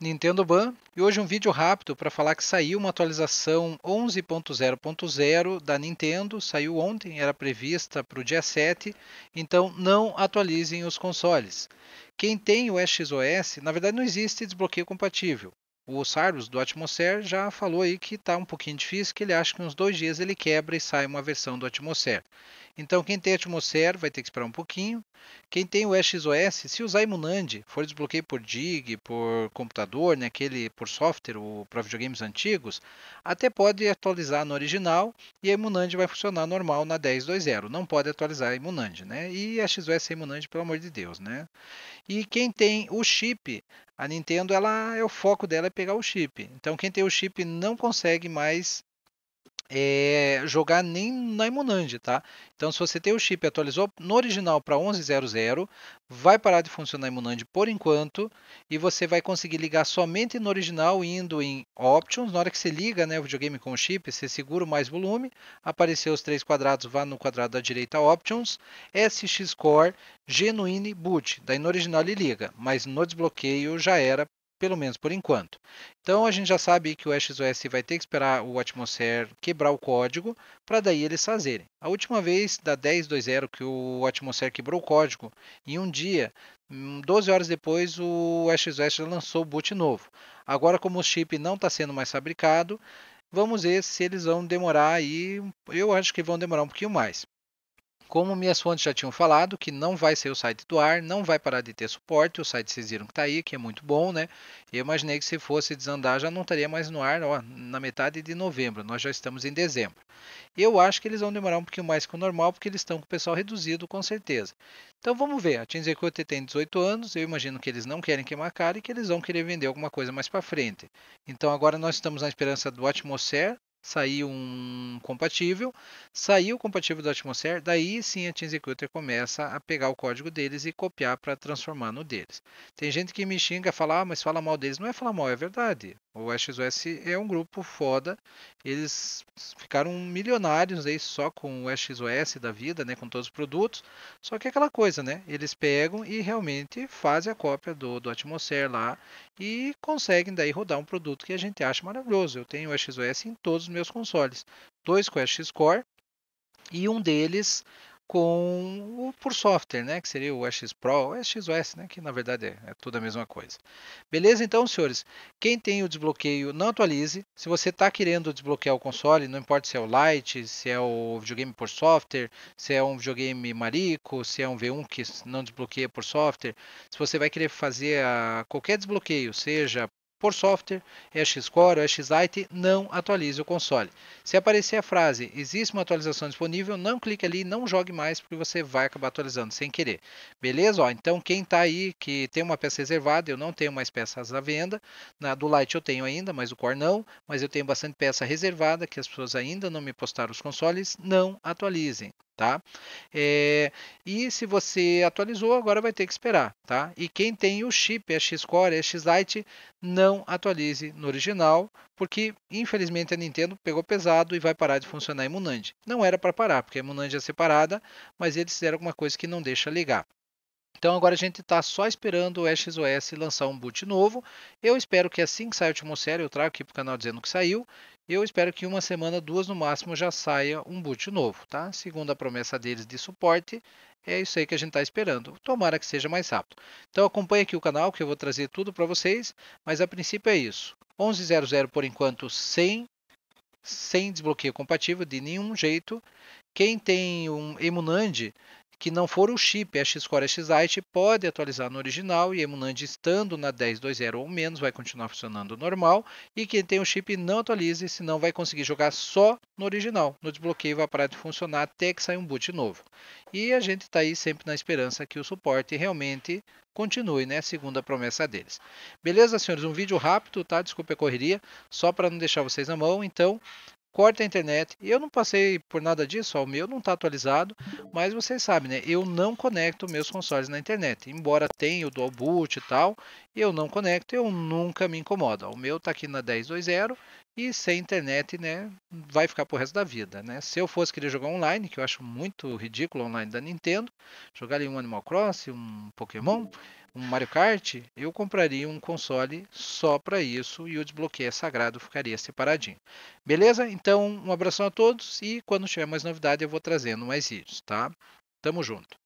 Nintendo Ban e hoje um vídeo rápido para falar que saiu uma atualização 11.0.0 da Nintendo, saiu ontem, era prevista para o dia 7, então não atualizem os consoles. Quem tem o XOS, na verdade não existe desbloqueio compatível, o Cyrus do Atmosphere, já falou aí que está um pouquinho difícil, que ele acha que uns dois dias ele quebra e sai uma versão do Atmosphere. Então, quem tem Atmosphere vai ter que esperar um pouquinho. Quem tem o XOS, se usar Imunand, for desbloqueio por DIG, por computador, né, aquele, por software ou para videogames antigos, até pode atualizar no original e a Imunand vai funcionar normal na 10.2.0. Não pode atualizar a Imunand, né? E a XOS e a Imunand, pelo amor de Deus, né? E quem tem o chip, a Nintendo, ela é o foco dela é pegar o chip. Então quem tem o chip não consegue mais é, jogar nem na Imunand, tá? Então, se você tem o chip atualizou no original para 11.00, vai parar de funcionar a Imunand por enquanto e você vai conseguir ligar somente no original indo em Options. Na hora que você liga né, o videogame com o chip, você segura mais volume, apareceu os três quadrados, vá no quadrado da direita Options, SX Core, Genuine Boot. Daí no original ele liga, mas no desbloqueio já era pelo menos por enquanto. Então a gente já sabe que o XOS vai ter que esperar o Atmosphere quebrar o código para daí eles fazerem. A última vez da 10.2.0 que o Atmosphere quebrou o código em um dia, 12 hum, horas depois o XOS lançou o boot novo. Agora como o chip não está sendo mais fabricado, vamos ver se eles vão demorar aí, eu acho que vão demorar um pouquinho mais. Como minhas fontes já tinham falado, que não vai ser o site do ar, não vai parar de ter suporte, o site vocês viram que está aí, que é muito bom, né? Eu imaginei que se fosse desandar já não estaria mais no ar ó, na metade de novembro, nós já estamos em dezembro. Eu acho que eles vão demorar um pouquinho mais que o normal, porque eles estão com o pessoal reduzido, com certeza. Então vamos ver, a Team Execute tem 18 anos, eu imagino que eles não querem queimar a cara e que eles vão querer vender alguma coisa mais para frente. Então agora nós estamos na esperança do Atmosphere, saiu um compatível, saiu o compatível do Atmosphere, daí sim a Team Executor começa a pegar o código deles e copiar para transformar no deles. Tem gente que me xinga, fala, ah, mas fala mal deles. Não é falar mal, é verdade. O SOS é um grupo foda. Eles ficaram milionários aí só com o SOS da vida, né? Com todos os produtos. Só que é aquela coisa, né? Eles pegam e realmente fazem a cópia do, do Atmosphere lá e conseguem daí rodar um produto que a gente acha maravilhoso. Eu tenho o SOS em todos os meus consoles. Dois com o X-Core e um deles com o por software, né, que seria o X Pro, o SXOS, né, que na verdade é, é tudo a mesma coisa. Beleza? Então, senhores, quem tem o desbloqueio, não atualize. Se você está querendo desbloquear o console, não importa se é o Lite, se é o videogame por software, se é um videogame marico, se é um V1 que não desbloqueia por software, se você vai querer fazer a, qualquer desbloqueio, seja por software, é Core ou é Lite não atualize o console. Se aparecer a frase existe uma atualização disponível, não clique ali, não jogue mais, porque você vai acabar atualizando sem querer. Beleza? Ó, então quem está aí que tem uma peça reservada, eu não tenho mais peças à venda. Na do Lite eu tenho ainda, mas o Core não. Mas eu tenho bastante peça reservada que as pessoas ainda não me postaram os consoles, não atualizem tá? É, e se você atualizou, agora vai ter que esperar, tá? E quem tem o chip é X-Core, é X-Lite, não atualize no original, porque infelizmente a Nintendo pegou pesado e vai parar de funcionar em Munand. Não era para parar, porque a Munand é separada, mas eles fizeram alguma coisa que não deixa ligar. Então agora a gente está só esperando o XOS lançar um boot novo. Eu espero que assim que sair o Atmosfera, eu trago aqui para o canal dizendo que saiu. Eu espero que uma semana, duas no máximo, já saia um boot novo, tá? Segundo a promessa deles de suporte, é isso aí que a gente está esperando. Tomara que seja mais rápido. Então acompanhe aqui o canal que eu vou trazer tudo para vocês, mas a princípio é isso. 11.00 por enquanto sem, sem desbloqueio compatível de nenhum jeito. Quem tem um Emunand que não for o chip X-Core X-Lite pode atualizar no original e Emunand estando na 10.2.0 ou menos vai continuar funcionando normal e quem tem o chip não atualize, senão vai conseguir jogar só no original. No desbloqueio vai parar de funcionar até que saia um boot novo. E a gente está aí sempre na esperança que o suporte realmente continue, né? Segundo a promessa deles. Beleza, senhores? Um vídeo rápido, tá? Desculpe a correria, só para não deixar vocês na mão. Então, corta a internet. Eu não passei por nada disso, ó, o meu não está atualizado, mas vocês sabem, né? Eu não conecto meus consoles na internet, embora tenha o dual boot e tal, eu não conecto, eu nunca me incomodo. o meu está aqui na 10.2.0 e sem internet, né, vai ficar pro resto da vida, né? Se eu fosse querer jogar online, que eu acho muito ridículo online da Nintendo, jogar ali um Animal Crossing, um Pokémon, um Mario Kart, eu compraria um console só para isso e o desbloqueio é sagrado ficaria separadinho. Beleza? Então, um abração a todos e quando tiver mais novidade eu vou trazendo mais vídeos, tá? Tamo junto.